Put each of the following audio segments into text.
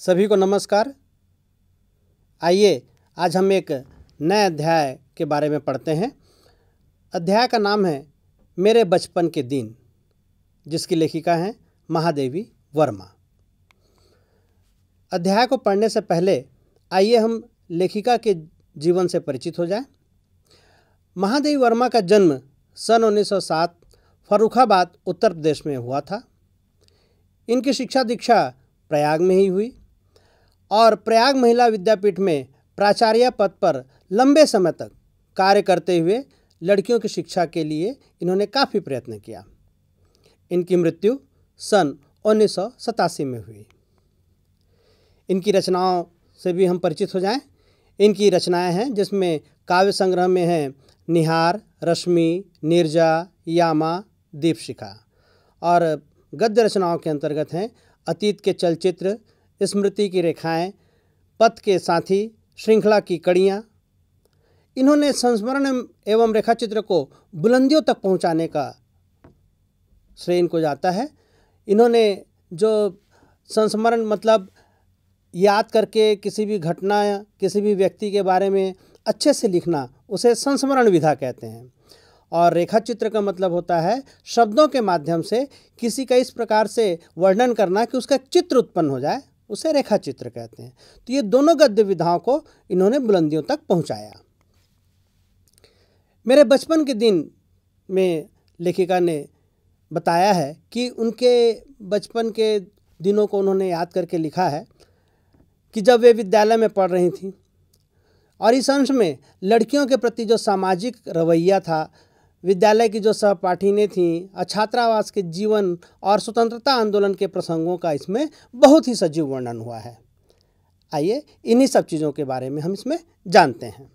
सभी को नमस्कार आइए आज हम एक नए अध्याय के बारे में पढ़ते हैं अध्याय का नाम है मेरे बचपन के दिन जिसकी लेखिका हैं महादेवी वर्मा अध्याय को पढ़ने से पहले आइए हम लेखिका के जीवन से परिचित हो जाएं। महादेवी वर्मा का जन्म सन 1907 फरुखाबाद उत्तर प्रदेश में हुआ था इनकी शिक्षा दीक्षा प्रयाग में ही हुई और प्रयाग महिला विद्यापीठ में प्राचार्य पद पर लंबे समय तक कार्य करते हुए लड़कियों की शिक्षा के लिए इन्होंने काफ़ी प्रयत्न किया इनकी मृत्यु सन उन्नीस में हुई इनकी रचनाओं से भी हम परिचित हो जाएं। इनकी रचनाएं हैं जिसमें काव्य संग्रह में हैं निहार रश्मि निर्जा यामा दीपशिखा और गद्य रचनाओं के अंतर्गत हैं अतीत के चलचित्र स्मृति की रेखाएं, पथ के साथी श्रृंखला की कड़ियां, इन्होंने संस्मरण एवं रेखाचित्र को बुलंदियों तक पहुंचाने का श्रेय इनको जाता है इन्होंने जो संस्मरण मतलब याद करके किसी भी घटना या किसी भी व्यक्ति के बारे में अच्छे से लिखना उसे संस्मरण विधा कहते हैं और रेखाचित्र का मतलब होता है शब्दों के माध्यम से किसी का इस प्रकार से वर्णन करना कि उसका चित्र उत्पन्न हो जाए उसे रेखा चित्र कहते हैं तो ये दोनों गद्य विधाओं को इन्होंने बुलंदियों तक पहुंचाया मेरे बचपन के दिन में लेखिका ने बताया है कि उनके बचपन के दिनों को उन्होंने याद करके लिखा है कि जब वे विद्यालय में पढ़ रही थीं और इस अंश में लड़कियों के प्रति जो सामाजिक रवैया था विद्यालय की जो सहपाठिनी थीं छात्रावास के जीवन और स्वतंत्रता आंदोलन के प्रसंगों का इसमें बहुत ही सजीव वर्णन हुआ है आइए इन्हीं सब चीज़ों के बारे में हम इसमें जानते हैं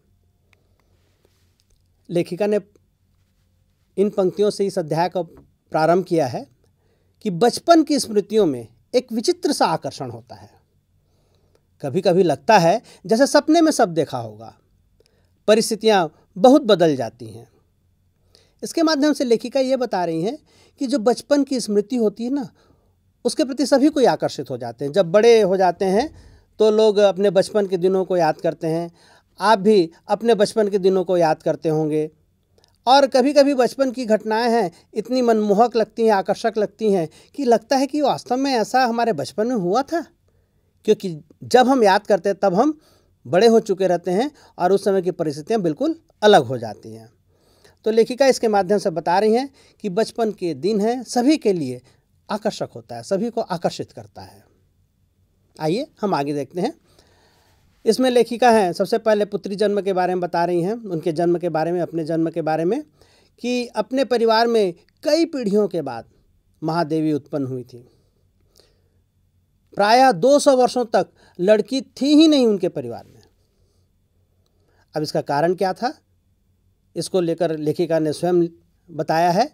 लेखिका ने इन पंक्तियों से इस अध्याय का प्रारंभ किया है कि बचपन की स्मृतियों में एक विचित्र सा आकर्षण होता है कभी कभी लगता है जैसे सपने में सब देखा होगा परिस्थितियाँ बहुत बदल जाती हैं इसके माध्यम से लेखिका ये बता रही हैं कि जो बचपन की स्मृति होती है ना उसके प्रति सभी कोई आकर्षित हो जाते हैं जब बड़े हो जाते हैं तो लोग अपने बचपन के दिनों को याद करते हैं आप भी अपने बचपन के दिनों को याद करते होंगे और कभी कभी बचपन की घटनाएं हैं इतनी मनमोहक लगती हैं आकर्षक लगती हैं कि लगता है कि वास्तव में ऐसा हमारे बचपन में हुआ था क्योंकि जब हम याद करते हैं तब हम बड़े हो चुके रहते हैं और उस समय की परिस्थितियाँ बिल्कुल अलग हो जाती हैं तो लेखिका इसके माध्यम से बता रही हैं कि बचपन के दिन हैं सभी के लिए आकर्षक होता है सभी को आकर्षित करता है आइए हम आगे देखते हैं इसमें लेखिका हैं सबसे पहले पुत्री जन्म के बारे में बता रही हैं उनके जन्म के बारे में अपने जन्म के बारे में कि अपने परिवार में कई पीढ़ियों के बाद महादेवी उत्पन्न हुई थी प्रायः 200 वर्षों तक लड़की थी ही नहीं उनके परिवार में अब इसका कारण क्या था इसको लेकर लेखिका ने स्वयं बताया है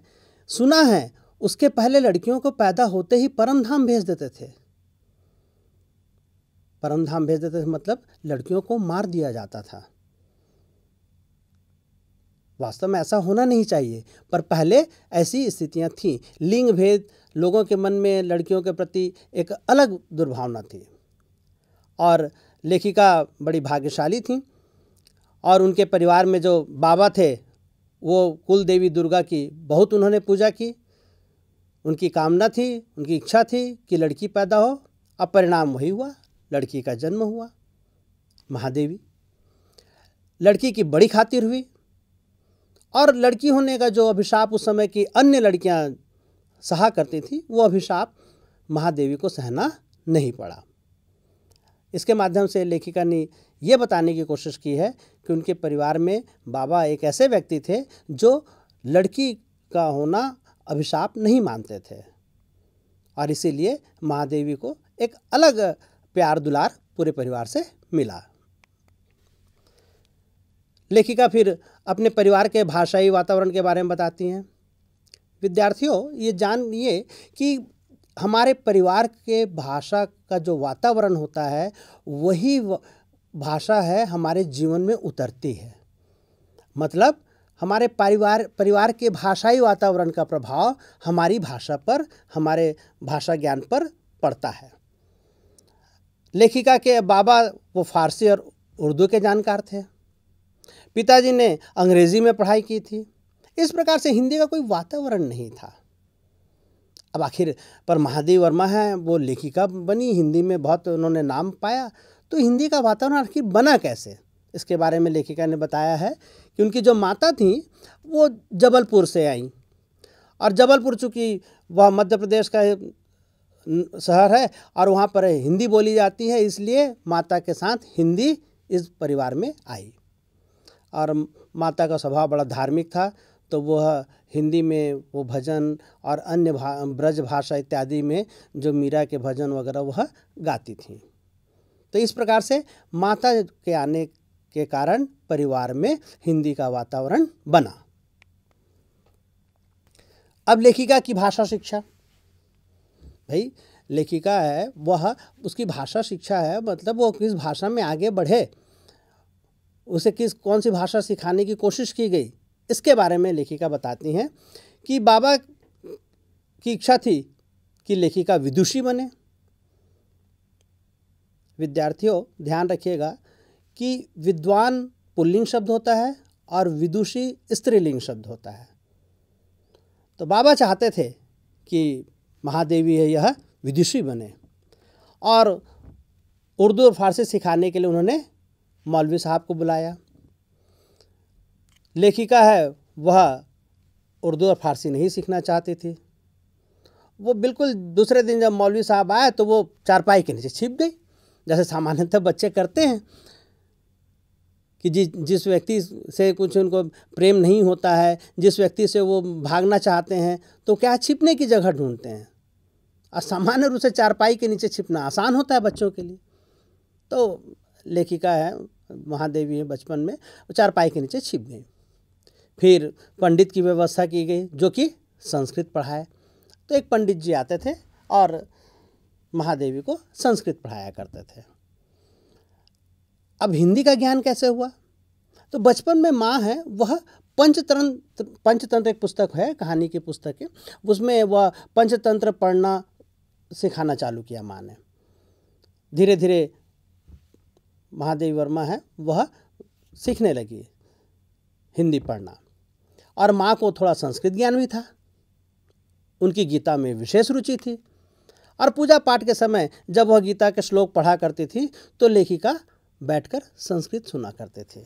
सुना है उसके पहले लड़कियों को पैदा होते ही परम धाम भेज देते थे परमधाम भेज देते थे मतलब लड़कियों को मार दिया जाता था वास्तव में ऐसा होना नहीं चाहिए पर पहले ऐसी स्थितियां थीं लिंग भेद लोगों के मन में लड़कियों के प्रति एक अलग दुर्भावना थी और लेखिका बड़ी भाग्यशाली थी और उनके परिवार में जो बाबा थे वो कुल देवी दुर्गा की बहुत उन्होंने पूजा की उनकी कामना थी उनकी इच्छा थी कि लड़की पैदा हो अब परिणाम वही हुआ लड़की का जन्म हुआ महादेवी लड़की की बड़ी खातिर हुई और लड़की होने का जो अभिशाप उस समय की अन्य लड़कियां सहा करती थी वो अभिशाप महादेवी को सहना नहीं पड़ा इसके माध्यम से लेखिका ने ये बताने की कोशिश की है कि उनके परिवार में बाबा एक ऐसे व्यक्ति थे जो लड़की का होना अभिशाप नहीं मानते थे और इसीलिए महादेवी को एक अलग प्यार दुलार पूरे परिवार से मिला लेखिका फिर अपने परिवार के भाषाई वातावरण के बारे में बताती हैं विद्यार्थियों ये जानिए कि हमारे परिवार के भाषा का जो वातावरण होता है वही वा... भाषा है हमारे जीवन में उतरती है मतलब हमारे परिवार परिवार के भाषाई वातावरण का प्रभाव हमारी भाषा पर हमारे भाषा ज्ञान पर पड़ता है लेखिका के बाबा वो फारसी और उर्दू के जानकार थे पिताजी ने अंग्रेज़ी में पढ़ाई की थी इस प्रकार से हिंदी का कोई वातावरण नहीं था अब आखिर पर महादेव वर्मा हैं वो लेखिका बनी हिंदी में बहुत उन्होंने नाम पाया तो हिंदी का वातावरण आखिर बना कैसे इसके बारे में लेखिका ने बताया है कि उनकी जो माता थी वो जबलपुर से आई और जबलपुर चूँकि वह मध्य प्रदेश का शहर है और वहाँ पर हिंदी बोली जाती है इसलिए माता के साथ हिंदी इस परिवार में आई और माता का स्वभाव बड़ा धार्मिक था तो वह हिंदी में वो भजन और अन्य भा ब्रज भाषा इत्यादि में जो मीरा के भजन वगैरह वह गाती थी तो इस प्रकार से माता के आने के कारण परिवार में हिंदी का वातावरण बना अब लेखिका की भाषा शिक्षा भाई लेखिका है वह उसकी भाषा शिक्षा है मतलब वो किस भाषा में आगे बढ़े उसे किस कौन सी भाषा सिखाने की कोशिश की गई इसके बारे में लेखिका बताती हैं कि बाबा की इच्छा थी कि लेखिका विदुषी बने विद्यार्थियों ध्यान रखिएगा कि विद्वान पुल्लिंग शब्द होता है और विदुषी स्त्रीलिंग शब्द होता है तो बाबा चाहते थे कि महादेवी है यह विदुषी बने और उर्दू और फारसी सिखाने के लिए उन्होंने मौलवी साहब को बुलाया लेखिका है वह उर्दू और फारसी नहीं सीखना चाहती थी वो बिल्कुल दूसरे दिन जब मौलवी साहब आए तो वो चारपाई के नीचे छिप गई जैसे सामान्यतः बच्चे करते हैं कि जिस जिस व्यक्ति से कुछ उनको प्रेम नहीं होता है जिस व्यक्ति से वो भागना चाहते हैं तो क्या छिपने की जगह ढूंढते हैं और सामान्य रूप से चारपाई के नीचे छिपना आसान होता है बच्चों के लिए तो लेखिका है महादेवी है बचपन में वो चारपाई के नीचे छिप गई फिर पंडित की व्यवस्था की गई जो कि संस्कृत पढ़ाए तो एक पंडित जी आते थे और महादेवी को संस्कृत पढ़ाया करते थे अब हिंदी का ज्ञान कैसे हुआ तो बचपन में माँ है वह पंचतंत्र पंचतंत्र एक पुस्तक है कहानी की पुस्तक है उसमें वह पंचतंत्र पढ़ना सिखाना चालू किया माँ ने धीरे धीरे महादेवी वर्मा है वह सीखने लगी हिंदी पढ़ना और माँ को थोड़ा संस्कृत ज्ञान भी था उनकी गीता में विशेष रुचि थी और पूजा पाठ के समय जब वह गीता के श्लोक पढ़ा करती थी तो लेखिका बैठकर संस्कृत सुना करते थे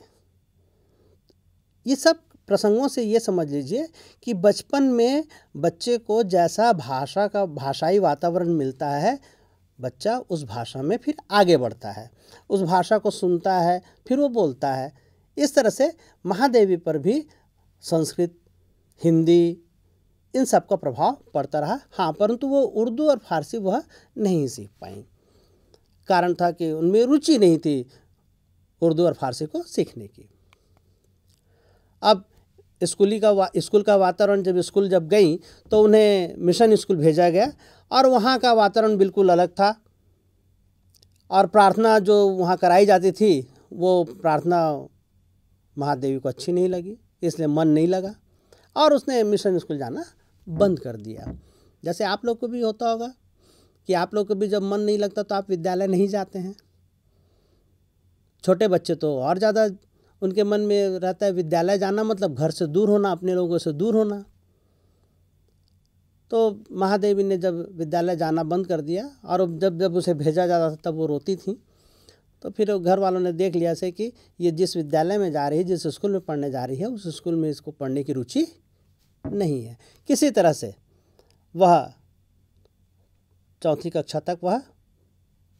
ये सब प्रसंगों से ये समझ लीजिए कि बचपन में बच्चे को जैसा भाषा का भाषाई वातावरण मिलता है बच्चा उस भाषा में फिर आगे बढ़ता है उस भाषा को सुनता है फिर वो बोलता है इस तरह से महादेवी पर भी संस्कृत हिंदी इन सब का प्रभाव पड़ता रहा हाँ परंतु वो उर्दू और फारसी वह नहीं सीख पाई कारण था कि उनमें रुचि नहीं थी उर्दू और फारसी को सीखने की अब स्कूली का स्कूल का वातावरण जब स्कूल जब गई तो उन्हें मिशन स्कूल भेजा गया और वहाँ का वातावरण बिल्कुल अलग था और प्रार्थना जो वहाँ कराई जाती थी वो प्रार्थना महादेवी को अच्छी नहीं लगी इसलिए मन नहीं लगा और उसने मिशन स्कूल जाना बंद कर दिया जैसे आप लोग को भी होता होगा कि आप लोग को भी जब मन नहीं लगता तो आप विद्यालय नहीं जाते हैं छोटे बच्चे तो और ज़्यादा उनके मन में रहता है विद्यालय जाना मतलब घर से दूर होना अपने लोगों से दूर होना तो महादेवी ने जब विद्यालय जाना बंद कर दिया और जब जब उसे भेजा जाता था तब वो रोती थी तो फिर घर वालों ने देख लिया से कि ये जिस विद्यालय में जा रही है जिस स्कूल में पढ़ने जा रही है उस स्कूल में इसको पढ़ने की रुचि नहीं है किसी तरह से वह चौथी कक्षा तक वह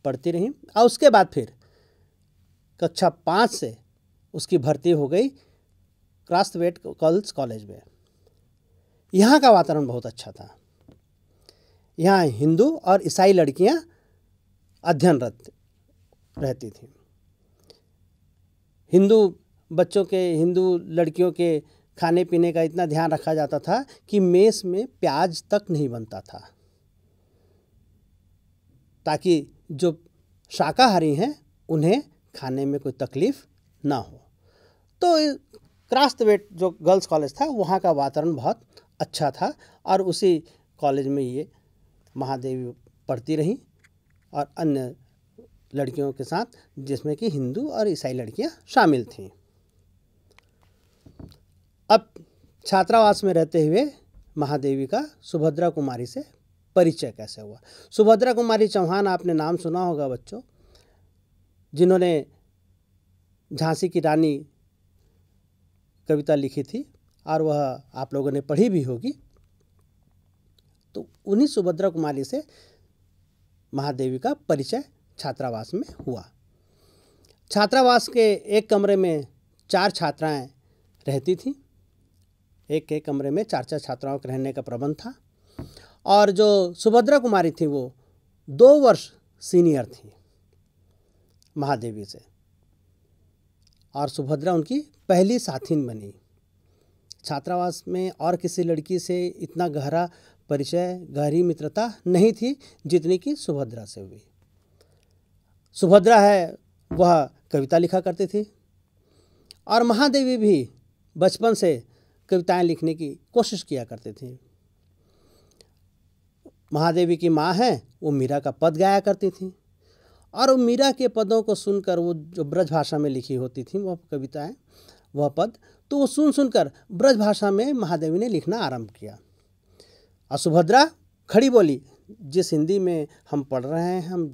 पढ़ती रही और उसके बाद फिर कक्षा पाँच से उसकी भर्ती हो गई वेट गर्ल्स कॉलेज में यहाँ का वातावरण बहुत अच्छा था यहाँ हिंदू और ईसाई लड़कियाँ अध्ययनरत रहती थीं हिंदू बच्चों के हिंदू लड़कियों के खाने पीने का इतना ध्यान रखा जाता था कि मेस में प्याज तक नहीं बनता था ताकि जो शाकाहारी हैं उन्हें खाने में कोई तकलीफ़ ना हो तो क्रास्तवेट जो गर्ल्स कॉलेज था वहाँ का वातावरण बहुत अच्छा था और उसी कॉलेज में ये महादेवी पढ़ती रहीं और अन्य लड़कियों के साथ जिसमें कि हिंदू और ईसाई लड़कियां शामिल थीं अब छात्रावास में रहते हुए महादेवी का सुभद्रा कुमारी से परिचय कैसे हुआ सुभद्रा कुमारी चौहान आपने नाम सुना होगा बच्चों जिन्होंने झांसी की रानी कविता लिखी थी और वह आप लोगों ने पढ़ी भी होगी तो उन्हीं सुभद्रा कुमारी से महादेवी का परिचय छात्रावास में हुआ छात्रावास के एक कमरे में चार छात्राएं रहती थीं एक एक कमरे में चार चार छात्राओं के रहने का प्रबंध था और जो सुभद्रा कुमारी थी वो दो वर्ष सीनियर थी महादेवी से और सुभद्रा उनकी पहली साथीन बनी छात्रावास में और किसी लड़की से इतना गहरा परिचय गहरी मित्रता नहीं थी जितनी कि सुभद्रा से हुई सुभद्रा है वह कविता लिखा करती थी और महादेवी भी बचपन से कविताएं लिखने की कोशिश किया करते थे महादेवी की माँ हैं वो मीरा का पद गाया करती थी और वो मीरा के पदों को सुनकर वो जो ब्रज भाषा में लिखी होती थी वह कविताएं वह पद तो वो सुन सुनकर ब्रज भाषा में महादेवी ने लिखना आरंभ किया और सुभद्रा खड़ी बोली जिस हिंदी में हम पढ़ रहे हैं हम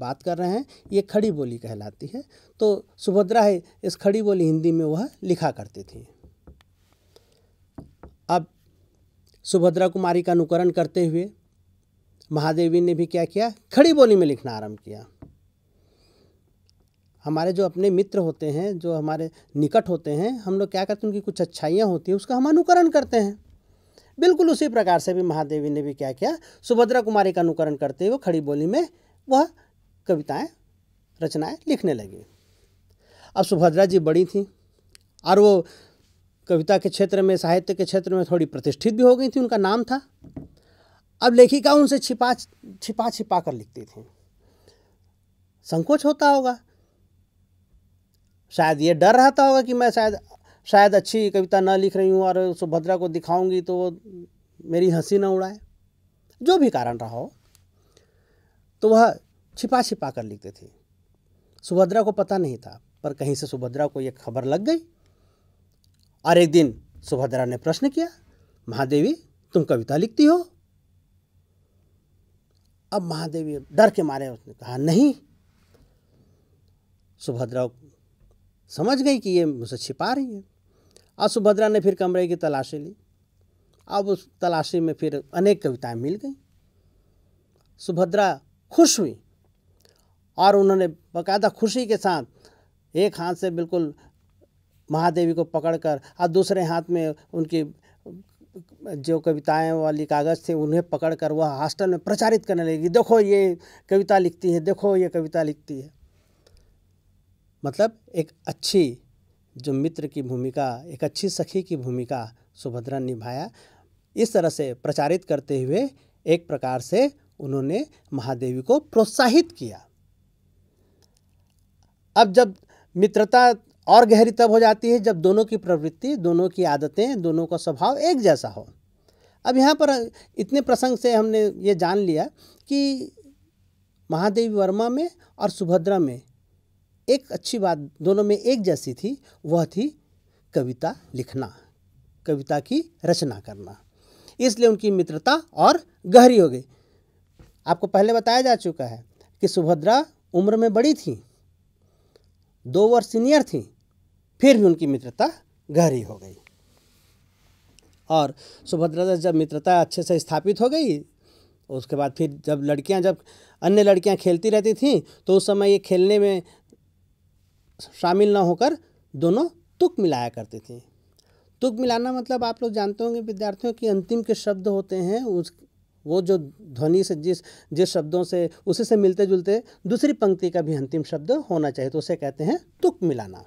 बात कर रहे हैं ये खड़ी बोली कहलाती है तो सुभद्रा है इस खड़ी बोली हिंदी में वह लिखा करती थी अब सुभद्रा कुमारी का अनुकरण करते हुए महादेवी ने भी क्या किया खड़ी बोली में लिखना आरंभ किया हमारे जो अपने मित्र होते हैं जो हमारे निकट होते हैं हम लोग क्या करते हैं उनकी कुछ अच्छाइयाँ होती हैं उसका हम अनुकरण करते हैं बिल्कुल उसी प्रकार से भी महादेवी ने भी क्या किया सुभद्रा कुमारी का अनुकरण करते हुए खड़ी बोली में वह कविताएं रचनाएं लिखने लगी अब सुभद्रा जी बड़ी थी और वो कविता के क्षेत्र में साहित्य के क्षेत्र में थोड़ी प्रतिष्ठित भी हो गई थी उनका नाम था अब लेखिका उनसे छिपा छिपा छिपा कर लिखती थी संकोच होता होगा शायद ये डर रहता होगा कि मैं शायद शायद अच्छी कविता ना लिख रही हूँ और सुभद्रा को दिखाऊंगी तो वो मेरी हंसी ना उड़ाए जो भी कारण रहा हो तो वह छिपा छिपा कर लिखते थे सुभद्रा को पता नहीं था पर कहीं से सुभद्रा को ये खबर लग गई और एक दिन सुभद्रा ने प्रश्न किया महादेवी तुम कविता लिखती हो अब महादेवी डर के मारे उसने कहा नहीं सुभद्रा समझ गई कि ये मुझसे छिपा रही है और सुभद्रा ने फिर कमरे की तलाशी ली अब उस तलाशी में फिर अनेक कविताएं मिल गई सुभद्रा खुश हुई और उन्होंने बाकायदा खुशी के साथ एक हाथ से बिल्कुल महादेवी को पकड़कर और दूसरे हाथ में उनकी जो कविताएं वाली कागज़ थे उन्हें पकड़कर वह हॉस्टल में प्रचारित करने लगी देखो ये कविता लिखती है देखो ये कविता लिखती है मतलब एक अच्छी जो मित्र की भूमिका एक अच्छी सखी की भूमिका सुभद्रा निभाया इस तरह से प्रचारित करते हुए एक प्रकार से उन्होंने महादेवी को प्रोत्साहित किया अब जब मित्रता और गहरी तब हो जाती है जब दोनों की प्रवृत्ति दोनों की आदतें दोनों का स्वभाव एक जैसा हो अब यहाँ पर इतने प्रसंग से हमने ये जान लिया कि महादेवी वर्मा में और सुभद्रा में एक अच्छी बात दोनों में एक जैसी थी वह थी कविता लिखना कविता की रचना करना इसलिए उनकी मित्रता और गहरी हो गई आपको पहले बताया जा चुका है कि सुभद्रा उम्र में बड़ी थी दो वर्ष सीनियर थी फिर भी उनकी मित्रता गहरी हो गई और सुभद्रा से जब मित्रता अच्छे से स्थापित हो गई उसके बाद फिर जब लड़कियां जब अन्य लड़कियां खेलती रहती थीं तो उस समय ये खेलने में शामिल ना होकर दोनों तुक मिलाया करती थीं तुक मिलाना मतलब आप लोग जानते होंगे विद्यार्थियों की अंतिम के शब्द होते हैं उस वो जो ध्वनि से जिस जिस शब्दों से उसी से मिलते जुलते दूसरी पंक्ति का भी अंतिम शब्द होना चाहिए तो उसे कहते हैं तुक मिलाना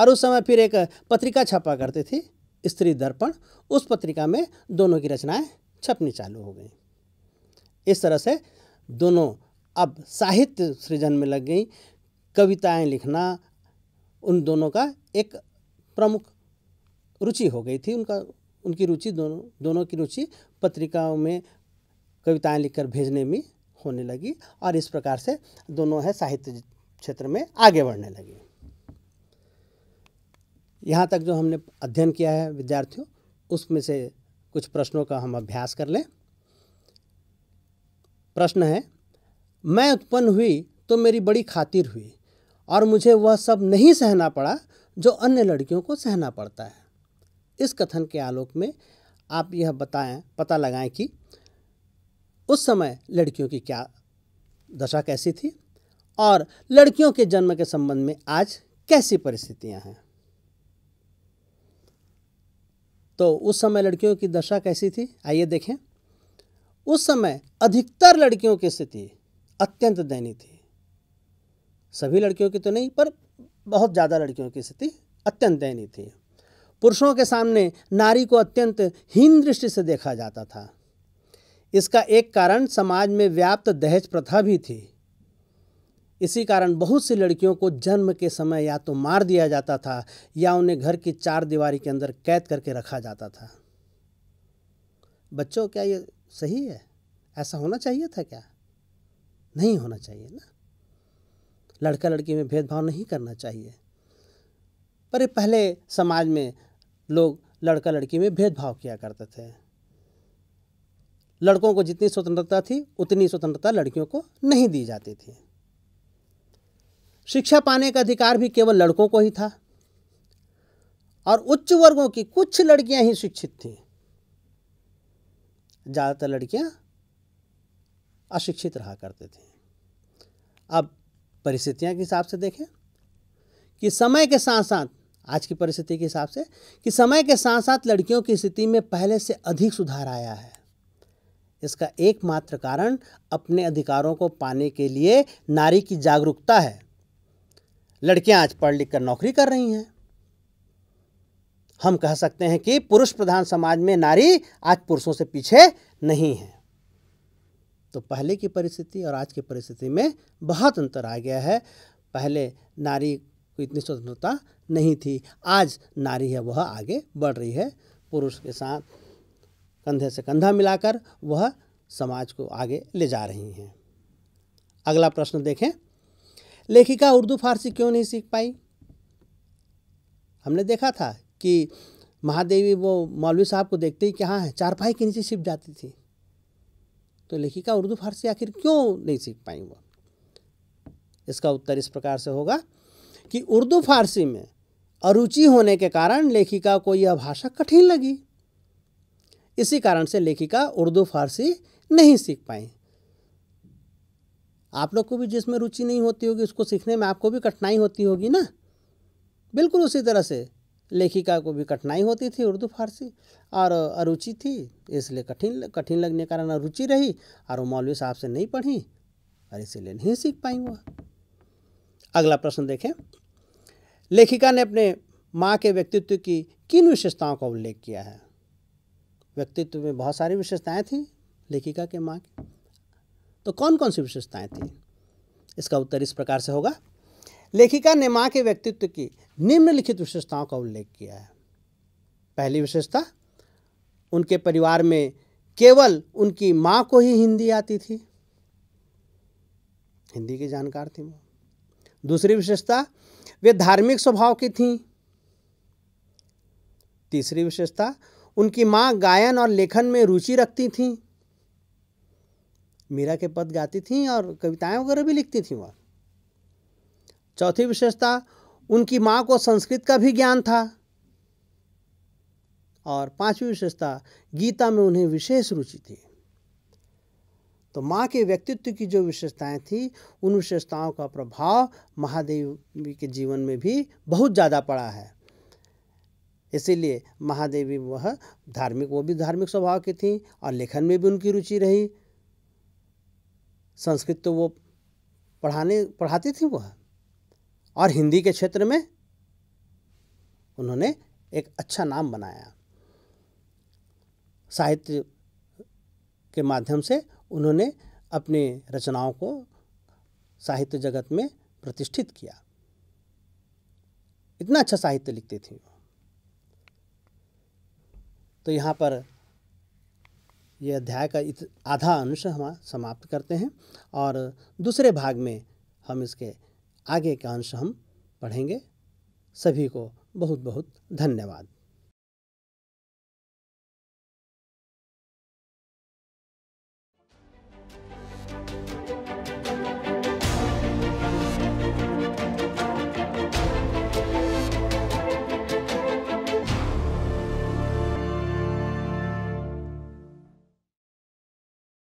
और उस समय फिर एक पत्रिका छपा करती थी स्त्री दर्पण उस पत्रिका में दोनों की रचनाएं छपनी चालू हो गई इस तरह से दोनों अब साहित्य सृजन में लग गई कविताएं लिखना उन दोनों का एक प्रमुख रुचि हो गई थी उनका उनकी रुचि दोनों दोनों की रुचि पत्रिकाओं में कविताएं लिखकर भेजने में होने लगी और इस प्रकार से दोनों है साहित्य क्षेत्र में आगे बढ़ने लगी यहाँ तक जो हमने अध्ययन किया है विद्यार्थियों उसमें से कुछ प्रश्नों का हम अभ्यास कर लें प्रश्न है मैं उत्पन्न हुई तो मेरी बड़ी खातिर हुई और मुझे वह सब नहीं सहना पड़ा जो अन्य लड़कियों को सहना पड़ता है इस कथन के आलोक में आप यह बताएं पता लगाएं कि उस समय लड़कियों की क्या दशा कैसी थी और लड़कियों के जन्म के संबंध में आज कैसी परिस्थितियां हैं तो उस समय लड़कियों की दशा कैसी थी आइए देखें उस समय अधिकतर लड़कियों की स्थिति अत्यंत दयनीय थी सभी लड़कियों की तो नहीं पर बहुत ज़्यादा लड़कियों की स्थिति अत्यंत दयनीय थी पुरुषों के सामने नारी को अत्यंत हीन दृष्टि से देखा जाता था इसका एक कारण समाज में व्याप्त दहेज प्रथा भी थी इसी कारण बहुत सी लड़कियों को जन्म के समय या तो मार दिया जाता था या उन्हें घर की चार दीवारी के अंदर कैद करके रखा जाता था बच्चों क्या ये सही है ऐसा होना चाहिए था क्या नहीं होना चाहिए ना लड़का लड़की में भेदभाव नहीं करना चाहिए पर पहले समाज में लोग लड़का लड़की में भेदभाव किया करते थे लड़कों को जितनी स्वतंत्रता थी उतनी स्वतंत्रता लड़कियों को नहीं दी जाती थी शिक्षा पाने का अधिकार भी केवल लड़कों को ही था और उच्च वर्गों की कुछ लड़कियां ही शिक्षित थीं ज़्यादातर लड़कियां अशिक्षित रहा करते थे अब परिस्थितियां के हिसाब से देखें कि समय के साथ साथ आज की परिस्थिति के हिसाब से कि समय के साथ साथ लड़कियों की स्थिति में पहले से अधिक सुधार आया है इसका एकमात्र कारण अपने अधिकारों को पाने के लिए नारी की जागरूकता है लड़कियां आज पढ़ लिख कर नौकरी कर रही हैं हम कह सकते हैं कि पुरुष प्रधान समाज में नारी आज पुरुषों से पीछे नहीं है तो पहले की परिस्थिति और आज की परिस्थिति में बहुत अंतर आ गया है पहले नारी को इतनी स्वतंत्रता नहीं थी आज नारी है वह आगे बढ़ रही है पुरुष के साथ कंधे से कंधा मिलाकर वह समाज को आगे ले जा रही हैं अगला प्रश्न देखें लेखिका उर्दू फारसी क्यों नहीं सीख पाई हमने देखा था कि महादेवी वो मौलवी साहब को देखते ही कहाँ है चारपाई के नीचे छिप जाती थी तो लेखिका उर्दू फारसी आखिर क्यों नहीं सीख पाई वो इसका उत्तर इस प्रकार से होगा कि उर्दू फारसी में अरुचि होने के कारण लेखिका को यह भाषा कठिन लगी इसी कारण से लेखिका उर्दू फारसी नहीं सीख पाई आप लोग को भी जिसमें रुचि नहीं होती होगी उसको सीखने में आपको भी कठिनाई होती होगी ना बिल्कुल उसी तरह से लेखिका को भी कठिनाई होती थी उर्दू फारसी और अरुचि थी इसलिए कठिन कठिन लगने के कारण अरुचि रही और वो मौलवी साहब से नहीं पढ़ी और इसीलिए नहीं सीख पाई वह अगला प्रश्न देखें लेखिका ने अपने माँ के व्यक्तित्व की किन विशेषताओं का उल्लेख किया है व्यक्तित्व में बहुत सारी विशेषताएँ थी लेखिका के माँ की तो कौन कौन सी विशेषताएं थी इसका उत्तर इस प्रकार से होगा लेखिका ने माँ के व्यक्तित्व की निम्नलिखित विशेषताओं का उल्लेख किया है पहली विशेषता उनके परिवार में केवल उनकी माँ को ही हिंदी आती थी हिंदी की जानकार थी वो दूसरी विशेषता वे धार्मिक स्वभाव की थीं तीसरी विशेषता उनकी माँ गायन और लेखन में रुचि रखती थीं मीरा के पद गाती थीं और कविताएं वगैरह भी लिखती थीं वह चौथी विशेषता उनकी माँ को संस्कृत का भी ज्ञान था और पांचवी विशेषता गीता में उन्हें विशेष रुचि थी तो माँ के व्यक्तित्व की जो विशेषताएं थी उन विशेषताओं का प्रभाव महादेवी के जीवन में भी बहुत ज़्यादा पड़ा है इसीलिए महादेवी वह धार्मिक वो भी धार्मिक स्वभाव की थी और लेखन में भी उनकी रुचि रही संस्कृत तो वो पढ़ाने पढ़ाती थी वह और हिंदी के क्षेत्र में उन्होंने एक अच्छा नाम बनाया साहित्य के माध्यम से उन्होंने अपनी रचनाओं को साहित्य जगत में प्रतिष्ठित किया इतना अच्छा साहित्य लिखती थी तो यहाँ पर ये अध्याय का इत, आधा अंश हम समाप्त करते हैं और दूसरे भाग में हम इसके आगे का अंश हम पढ़ेंगे सभी को बहुत बहुत धन्यवाद